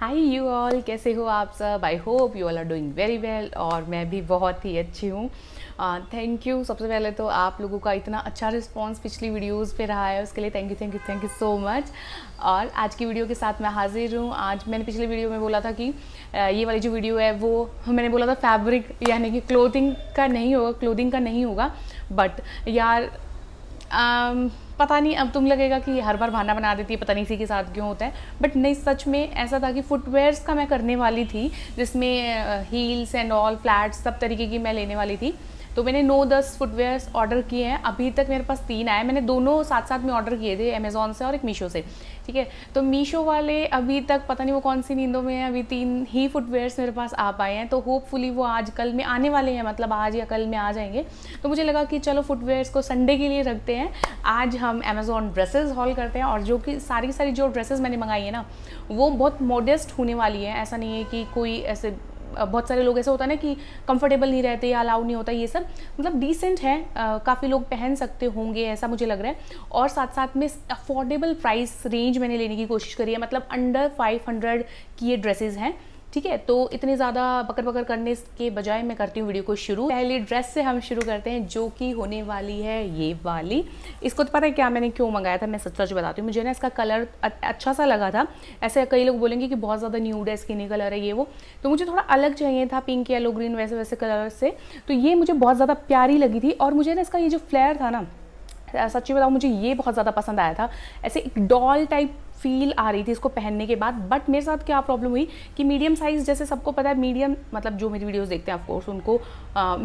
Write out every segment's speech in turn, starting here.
high you all कैसे हो आप सब I hope you all are doing very well और मैं भी बहुत ही अच्छी हूँ थैंक uh, यू सबसे पहले तो आप लोगों का इतना अच्छा रिस्पॉन्स पिछली वीडियोस पे रहा है उसके लिए thank you thank you thank you so much और आज की वीडियो के साथ मैं हाजिर हूँ आज मैंने पिछली वीडियो में बोला था कि uh, ये वाली जो वीडियो है वो मैंने बोला था फैब्रिक यानी कि क्लोथिंग का नहीं होगा क्लोथिंग का नहीं होगा बट यार Um, पता नहीं अब तुम लगेगा कि हर बार बहाना बना देती है पता नहीं इसी के साथ क्यों होता है बट नहीं सच में ऐसा था कि फुटवेयर्स का मैं करने वाली थी जिसमें हील्स एंड ऑल फ्लैट्स सब तरीके की मैं लेने वाली थी तो मैंने नौ दस फुटवेयर्स ऑर्डर किए हैं अभी तक मेरे पास तीन आए मैंने दोनों साथ साथ में ऑर्डर किए थे अमेज़ोन से और एक मीशो से ठीक है तो मीशो वाले अभी तक पता नहीं वो कौन सी नींदों में अभी तीन ही फुटवेयर्स मेरे पास आ पाए हैं तो होपफुली वो आज कल में आने वाले हैं मतलब आज या कल में आ जाएंगे तो मुझे लगा कि चलो फुटवेयर्स को संडे के लिए रखते हैं आज हम अमेज़ोन ड्रेसेस हॉल करते हैं और जो कि सारी सारी जो ड्रेसेस मैंने मंगाई है ना वो बहुत मॉडेस्ट होने वाली है ऐसा नहीं है कि कोई ऐसे बहुत सारे लोग ऐसे होता है ना कि कंफर्टेबल नहीं रहते या अलाउ नहीं होता ये सब मतलब डिसेंट है काफ़ी लोग पहन सकते होंगे ऐसा मुझे लग रहा है और साथ साथ में अफोर्डेबल प्राइस रेंज मैंने लेने की कोशिश करी है मतलब अंडर फाइव हंड्रेड की ये ड्रेसेस हैं ठीक है तो इतने ज़्यादा पकड़ पकड़ करने के बजाय मैं करती हूँ वीडियो को शुरू पहले ड्रेस से हम शुरू करते हैं जो कि होने वाली है ये वाली इसको तो पता है क्या मैंने क्यों मंगाया था मैं सच सच बताती हूँ मुझे ना इसका कलर अच्छा सा लगा था ऐसे कई लोग बोलेंगे कि बहुत ज़्यादा न्यूड है स्किनी कलर है ये वो तो मुझे थोड़ा अलग चाहिए था पिंक येलो ग्रीन वैसे वैसे कलर से तो ये मुझे बहुत ज़्यादा प्यारी लगी थी और मुझे ना इसका ये जो फ्लेयर था ना सच्ची बताओ मुझे ये बहुत ज़्यादा पसंद आया था ऐसे एक डॉल टाइप फील आ रही थी इसको पहनने के बाद बट मेरे साथ क्या प्रॉब्लम हुई कि मीडियम साइज़ जैसे सबको पता है मीडियम मतलब जो मेरी वीडियोस देखते हैं ऑफकोर्स उनको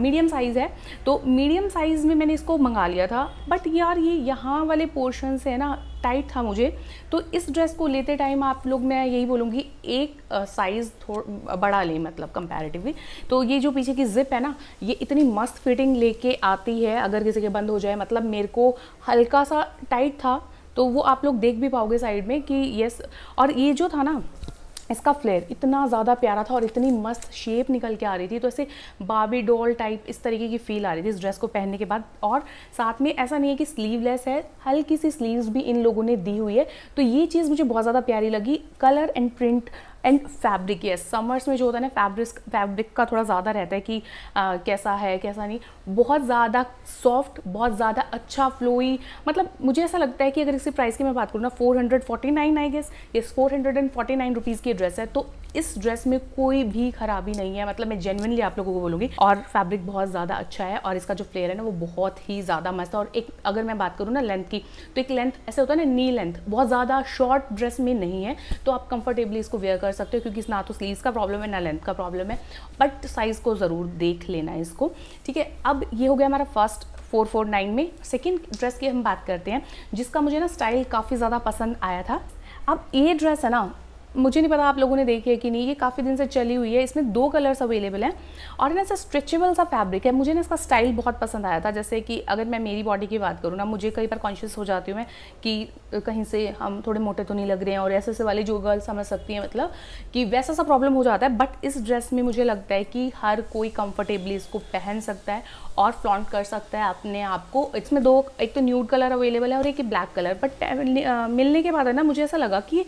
मीडियम साइज़ है तो मीडियम साइज़ में मैंने इसको मंगा लिया था बट यार ये यहाँ वाले पोर्शन से है ना टाइट था मुझे तो इस ड्रेस को लेते टाइम आप लोग मैं यही बोलूँगी एक साइज़ थोड़ा बड़ा लें मतलब कंपेरेटिवली तो ये जो पीछे की ज़िप है ना ये इतनी मस्त फिटिंग लेके आती है अगर किसी के बंद हो जाए मतलब मेरे को हल्का सा टाइट था तो वो आप लोग देख भी पाओगे साइड में कि यस और ये जो था ना इसका फ्लेयर इतना ज़्यादा प्यारा था और इतनी मस्त शेप निकल के आ रही थी तो ऐसे बाबी डॉल टाइप इस तरीके की फ़ील आ रही थी इस ड्रेस को पहनने के बाद और साथ में ऐसा नहीं है कि स्लीवलेस है हल्की सी स्लीव्स भी इन लोगों ने दी हुई है तो ये चीज़ मुझे बहुत ज़्यादा प्यारी लगी colour and print and fabric yes summers में जो होता है ना फैब्रिक फैब्रिक का थोड़ा ज़्यादा रहता है कि आ, कैसा है कैसा नहीं बहुत ज़्यादा सॉफ्ट बहुत ज़्यादा अच्छा फ्लोई मतलब मुझे ऐसा लगता है कि अगर इसी प्राइस की मैं बात करूँ ना four hundred forty nine I guess ये four hundred and forty nine rupees की ड्रेस है तो इस ड्रेस में कोई भी खराबी नहीं है मतलब मैं जेनविनली आप लोगों को बोलूँगी और फैब्रिक बहुत ज़्यादा अच्छा है और इसका जो फ्लेयर है ना वो बहुत ही ज़्यादा मस्त है और एक अगर मैं बात करूँ ना लेंथ की तो एक लेंथ ऐसा होता है ना नी लेंथ बहुत ज़्यादा शॉर्ट ड्रेस में नहीं है तो आप कंफर्टेबली इसको वेयर कर कर सकते हो क्योंकि ना तो स्लीव का प्रॉब्लम है ना लेंथ का प्रॉब्लम है बट साइज़ को ज़रूर देख लेना है इसको ठीक है अब ये हो गया हमारा फर्स्ट फोर फोर नाइन में सेकेंड ड्रेस की हम बात करते हैं जिसका मुझे ना स्टाइल काफ़ी ज़्यादा पसंद आया था अब ये ड्रेस है ना मुझे नहीं पता आप लोगों ने देखी है कि नहीं ये काफ़ी दिन से चली हुई है इसमें दो कलर्स अवेलेबल हैं और ना ऐसा स्ट्रेचेबल सा फैब्रिक है मुझे ना इसका स्टाइल बहुत पसंद आया था जैसे कि अगर मैं मेरी बॉडी की बात करूँ ना मुझे कई बार कॉन्शियस हो जाती हूँ मैं कि कहीं से हम थोड़े मोटे तो नहीं लग रहे हैं और ऐसे ऐसे वाले जो गर्ल्स समझ सकती हैं मतलब कि वैसा सा प्रॉब्लम हो जाता है बट इस ड्रेस में मुझे लगता है कि हर कोई कंफर्टेबली इसको पहन सकता है और फ्लॉन्ट कर सकता है अपने आप को इसमें दो एक तो न्यूड कलर अवेलेबल है और एक ब्लैक कलर बट मिलने के बाद है ना मुझे ऐसा लगा कि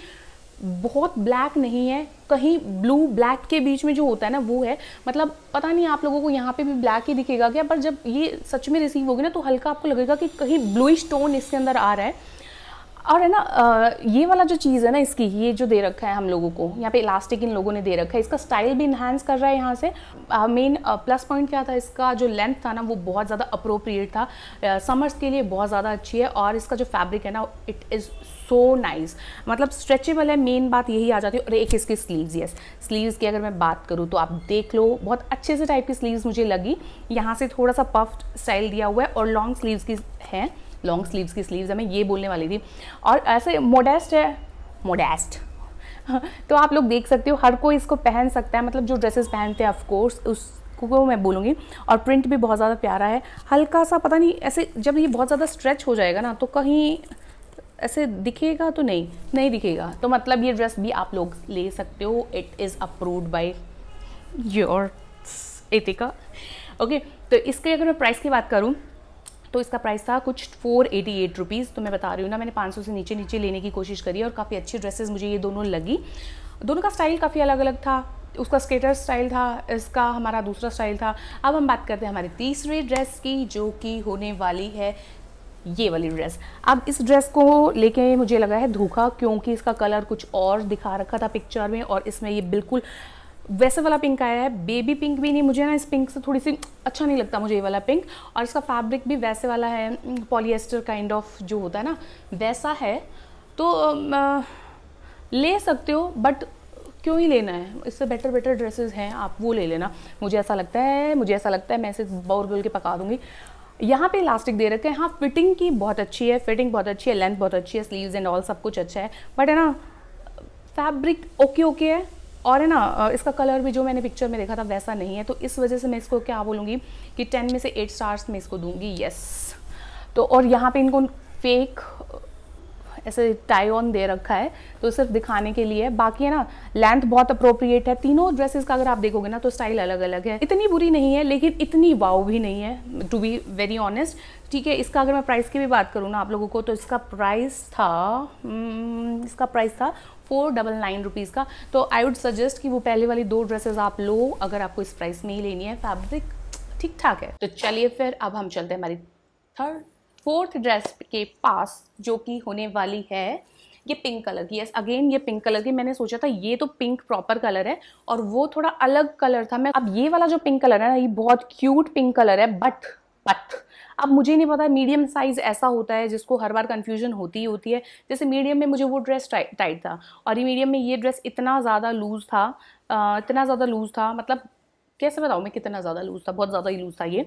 बहुत ब्लैक नहीं है कहीं ब्लू ब्लैक के बीच में जो होता है ना वो है मतलब पता नहीं आप लोगों को यहाँ पे भी ब्लैक ही दिखेगा क्या पर जब ये सच में रिसीव होगी ना तो हल्का आपको लगेगा कि कहीं ब्लूइश टोन इसके अंदर आ रहा है और है ना ये वाला जो चीज़ है ना इसकी ये जो दे रखा है हम लोगों को यहाँ पे इलास्टिक इन लोगों ने दे रखा है इसका स्टाइल भी इन्हांस कर रहा है यहाँ से मेन प्लस पॉइंट क्या था इसका जो लेंथ था ना वो बहुत ज़्यादा अप्रोप्रिएट था समर्स के लिए बहुत ज़्यादा अच्छी है और इसका जो फैब्रिक है ना इट इज़ सो नाइस मतलब स्ट्रेचेबल है मेन बात यही आ जाती है और एक इसकी स्लीव्स यस स्लीव्स की अगर मैं बात करूँ तो आप देख लो बहुत अच्छे से टाइप की स्लीव्स मुझे लगी यहाँ से थोड़ा सा पफ स्टाइल दिया हुआ है और लॉन्ग स्लीव्स की है लॉन्ग स्लीव्स की स्लीव्स है मैं ये बोलने वाली थी और ऐसे मोडेस्ट है मोडेस्ट तो आप लोग देख सकते हो हर कोई इसको पहन सकता है मतलब जो ड्रेसेस पहनते हैं ऑफकोर्स उस को मैं बोलूँगी और प्रिंट भी बहुत ज़्यादा प्यारा है हल्का सा पता नहीं ऐसे जब ये बहुत ज़्यादा स्ट्रेच हो जाएगा ना तो कहीं ऐसे दिखेगा तो नहीं नहीं दिखेगा तो मतलब ये ड्रेस भी आप लोग ले सकते हो it is approved by your Ethika okay तो इसके अगर मैं प्राइस की बात करूँ तो इसका प्राइस था कुछ फोर एटी एट रुपीज़ तो मैं बता रही हूँ ना मैंने पाँच सौ से नीचे नीचे लेने की कोशिश करी और काफ़ी अच्छी ड्रेसेस मुझे ये दोनों लगी दोनों का स्टाइल काफ़ी अलग अलग था उसका स्केटर स्टाइल था इसका हमारा दूसरा स्टाइल था अब हम बात करते हैं हमारी तीसरी ड्रेस की जो कि होने वाली है ये वाली ड्रेस अब इस ड्रेस को लेके मुझे लगा है धोखा क्योंकि इसका कलर कुछ और दिखा रखा था पिक्चर में और इसमें ये बिल्कुल वैसे वाला पिंक आया है बेबी पिंक भी नहीं मुझे ना इस पिंक से थोड़ी सी अच्छा नहीं लगता मुझे ये वाला पिंक और इसका फैब्रिक भी वैसे वाला है पॉलिएस्टर काइंड ऑफ जो होता है ना वैसा है तो आ, ले सकते हो बट क्यों ही लेना है इससे बेटर बेटर ड्रेसेस हैं आप वो ले लेना मुझे ऐसा लगता है मुझे ऐसा लगता है मैं इसे बोर बोल के पका दूँगी यहाँ पे इलास्टिक दे रखे हैं हाँ फिटिंग की बहुत अच्छी है फिटिंग बहुत अच्छी है लेंथ बहुत अच्छी है स्लीव्स एंड ऑल सब कुछ अच्छा है बट है ना फैब्रिक ओके ओके है और है ना इसका कलर भी जो मैंने पिक्चर में देखा था वैसा नहीं है तो इस वजह से मैं इसको क्या बोलूँगी कि टेन में से एट स्टार्स में इसको दूँगी यस तो और यहाँ पे इनको फेक ऐसे टाई ऑन दे रखा है तो सिर्फ दिखाने के लिए बाकी है ना लेंथ बहुत अप्रोप्रिएट है तीनों ड्रेसेस का अगर आप देखोगे ना तो स्टाइल अलग अलग है इतनी बुरी नहीं है लेकिन इतनी वाव भी नहीं है टू बी वेरी ऑनेस्ट ठीक है इसका अगर मैं प्राइस की भी बात करूँ ना आप लोगों को तो इसका प्राइस था हम्म, इसका प्राइस था फोर डबल नाइन रुपीज़ का तो आई वुड सजेस्ट कि वो पहले वाली दो ड्रेसेस आप लो अगर आपको इस प्राइस में ही लेनी है फैब्रिक ठीक ठाक है तो चलिए फिर अब हम चलते हैं हमारी थर्ड फोर्थ ड्रेस के पास जो कि होने वाली है ये पिंक कलर की यस अगेन ये पिंक कलर की मैंने सोचा था ये तो पिंक प्रॉपर कलर है और वो थोड़ा अलग कलर था मैं अब ये वाला जो पिंक कलर है ना ये बहुत क्यूट पिंक कलर है बट बट अब मुझे नहीं पता मीडियम साइज़ ऐसा होता है जिसको हर बार कन्फ्यूजन होती ही होती है जैसे मीडियम में मुझे वो ड्रेस टाइट था और ये मीडियम में ये ड्रेस इतना ज़्यादा लूज़ था इतना ज़्यादा लूज़ था मतलब कैसे बताऊँ मैं कितना ज़्यादा लूज़ था बहुत ज़्यादा ही लूज़ था ये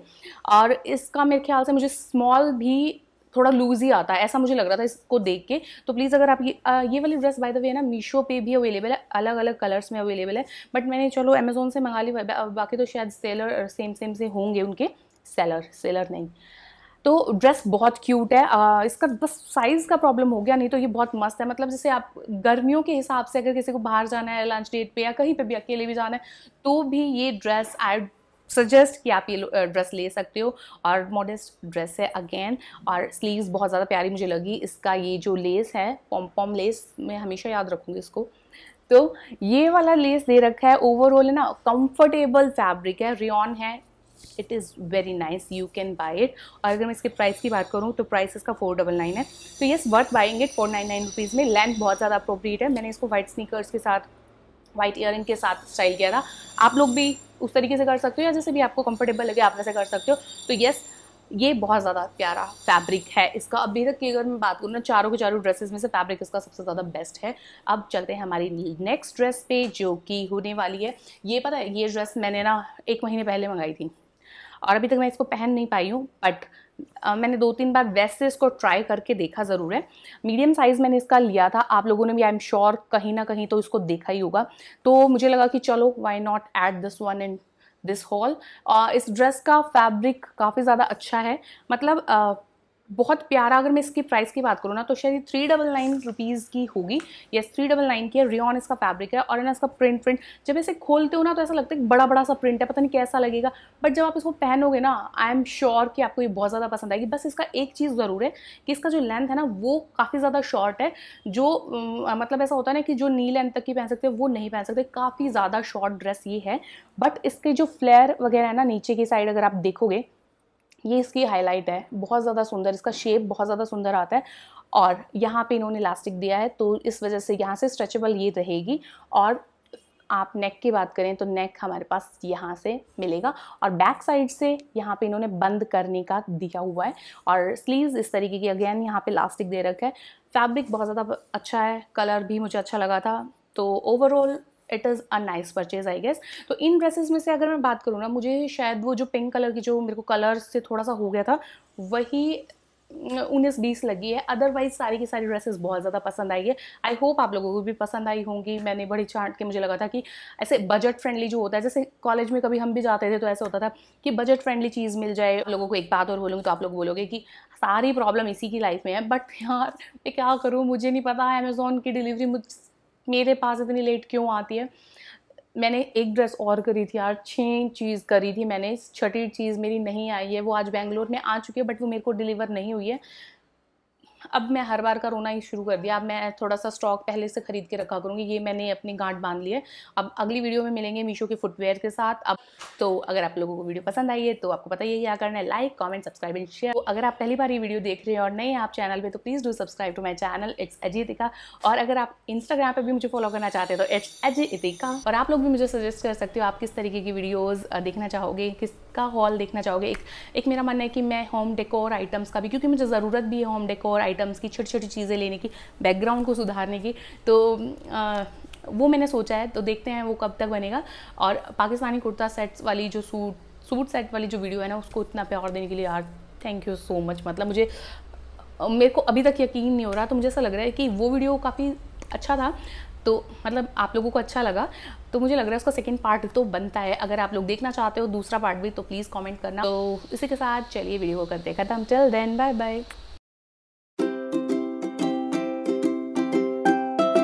और इसका मेरे ख्याल से मुझे स्मॉल भी थोड़ा लूज ही आता है ऐसा मुझे लग रहा था इसको देख के तो प्लीज़ अगर आप ये आ, ये वाली ड्रेस बाय द वे है ना मीशो पे भी अवेलेबल है अलग अलग कलर्स में अवेलेबल है बट मैंने चलो अमेजोन से मंगा ली बाकी तो शायद सेलर सेम सेम से होंगे उनके सेलर सेलर नहीं तो ड्रेस बहुत क्यूट है आ, इसका बस साइज़ का प्रॉब्लम हो गया नहीं तो ये बहुत मस्त है मतलब जैसे आप गर्मियों के हिसाब से अगर किसी को बाहर जाना है लंच डेट पे या कहीं पे भी अकेले भी जाना है तो भी ये ड्रेस आई सजेस्ट कि आप ये ड्रेस ले सकते हो और मॉडेस्ट ड्रेस है अगेन और स्लीव्स बहुत ज़्यादा प्यारी मुझे लगी इसका ये जो लेस है पॉम पॉम लेस मैं हमेशा याद रखूँगी इसको तो ये वाला लेस दे रखा है ओवरऑल है ना कंफर्टेबल फैब्रिक है रियॉन है it is very nice you can buy it और अगर मैं इसके प्राइस की बात करूँ तो प्राइस इसका फोर डबल नाइन है तो yes worth buying it four nine nine rupees में लेंथ बहुत ज़्यादा अप्रोप्रिएट है मैंने इसको वाइट स्नीकर्स के साथ वाइट ईयर के साथ स्टाइल किया था आप लोग भी उस तरीके से कर सकते हो या जैसे भी आपको कंफर्टेबल लगे आप वैसे कर सकते हो तो येस ये बहुत ज़्यादा प्यारा फैब्रिक है इसका अभी तक की अगर मैं बात करूँ ना चारों के चारों ड्रेसेस में से फैब्रिक इसका सबसे ज़्यादा बेस्ट है अब चलते हैं हमारी नेक्स्ट ड्रेस पे जो कि होने वाली है ये पता है ये ड्रेस मैंने ना एक महीने पहले मंगाई थी और अभी तक मैं इसको पहन नहीं पाई हूँ बट मैंने दो तीन बार वैसे इसको ट्राई करके देखा ज़रूर है मीडियम साइज़ मैंने इसका लिया था आप लोगों ने भी आई एम श्योर कहीं ना कहीं तो इसको देखा ही होगा तो मुझे लगा कि चलो why not at this one and this whole इस ड्रेस का फैब्रिक काफ़ी ज़्यादा अच्छा है मतलब uh, बहुत प्यारा अगर मैं इसकी प्राइस की बात करूँ ना तो शायद थ्री डबल नाइन रुपीज़ की होगी यस थ्री डबल नाइन की है रियॉन इसका फैब्रिक है और ना इसका प्रिंट प्रिंट जब इसे खोलते हो ना तो ऐसा लगता है कि बड़ा बड़ा सा प्रिंट है पता नहीं कैसा लगेगा बट जब आप इसको पहनोगे ना आई एम श्योर कि आपको ये बहुत ज़्यादा पसंद आएगी बस इसका एक चीज़ ज़रूर है कि इसका जो लेंथ है ना वो काफ़ी ज़्यादा शॉर्ट है जो मतलब ऐसा होता है ना कि जो नी लेंथ तक की पहन सकते हैं वो नहीं पहन सकते काफ़ी ज़्यादा शॉर्ट ड्रेस ये है बट इसके जो फ्लेयर वगैरह है ना नीचे की साइड अगर आप देखोगे ये इसकी हाईलाइट है बहुत ज़्यादा सुंदर इसका शेप बहुत ज़्यादा सुंदर आता है और यहाँ पे इन्होंने इलास्टिक दिया है तो इस वजह से यहाँ से स्ट्रेचेबल ये रहेगी और आप नेक की बात करें तो नेक हमारे पास यहाँ से मिलेगा और बैक साइड से यहाँ पे इन्होंने बंद करने का दिया हुआ है और स्लीव्स इस तरीके की अगेन यहाँ पे लास्टिक दे रखा है फैब्रिक बहुत ज़्यादा अच्छा है कलर भी मुझे अच्छा लगा था तो overall it is a nice purchase I guess तो इन ड्रेसेस में से अगर मैं बात करूँ ना मुझे शायद वो जो पिंक कलर की जो मेरे को कलर से थोड़ा सा हो गया था वही उन्नीस बीस लगी है अदरवाइज सारी की सारी ड्रेसेस बहुत ज़्यादा पसंद आई है आई होप आप लोगों को भी पसंद आई होंगी मैंने बड़ी चाट के मुझे लगा था कि ऐसे बजट फ्रेंडली जो होता है जैसे कॉलेज में कभी हम भी जाते थे तो ऐसा होता था कि बजट फ्रेंडली चीज़ मिल जाए लोगों को एक बात और बोलूँगी तो आप लोग बोलोगे कि सारी प्रॉब्लम इसी की लाइफ में है बट यार मैं क्या करूँ मुझे नहीं पता अमेज़ोन की डिलीवरी मुझ मेरे पास इतनी लेट क्यों आती है मैंने एक ड्रेस और करी थी यार छः चीज़ करी थी मैंने छठी चीज़ मेरी नहीं आई है वो आज बेंगलोर में आ चुकी है बट वो मेरे को डिलीवर नहीं हुई है अब मैं हर बार का रोना ही शुरू कर दिया अब मैं थोड़ा सा स्टॉक पहले से खरीद के रखा करूँगी ये मैंने अपनी गांठ बांध ली है अब अगली वीडियो में मिलेंगे मीशो के फुटवेयर के साथ अब तो अगर आप लोगों को वीडियो पसंद आई है तो आपको पता ही क्या करना है like comment subscribe and share अगर आप पहली बार ये वीडियो देख रहे हैं और नए आप चैनल पर तो please do subscribe to my channel it's Itika और अगर आप इंस्टाग्राम पर भी मुझे फॉलो करना चाहते हैं तो इट्स इतिका और आप लोग भी मुझे सजेस्ट कर सकते हो आप किस तरीके की वीडियोज़ देखना चाहोगे किसका हॉल देखना चाहोगे एक, एक मेरा मानना है कि मैं होम डेकोर आइटम्स का भी क्योंकि मुझे ज़रूरत भी है होम डेकोर आइटम आइटम्स की छोटी छोटी चीज़ें लेने की बैकग्राउंड को सुधारने की तो आ, वो मैंने सोचा है तो देखते हैं वो कब तक बनेगा और पाकिस्तानी कुर्ता सेट्स वाली जो सूट सूट सेट वाली जो वीडियो है ना उसको इतना प्यार देने के लिए यार थैंक यू सो मच मतलब मुझे मेरे को अभी तक यकीन नहीं हो रहा तो मुझे ऐसा लग रहा है कि वो वीडियो काफ़ी अच्छा था तो मतलब आप लोगों को अच्छा लगा तो मुझे लग रहा है उसका सेकंड पार्ट तो बनता है अगर आप लोग देखना चाहते हो दूसरा पार्ट भी तो प्लीज़ कमेंट करना तो इसी के साथ चलिए वीडियो को करते हैं खत्म चल देन बाय बाय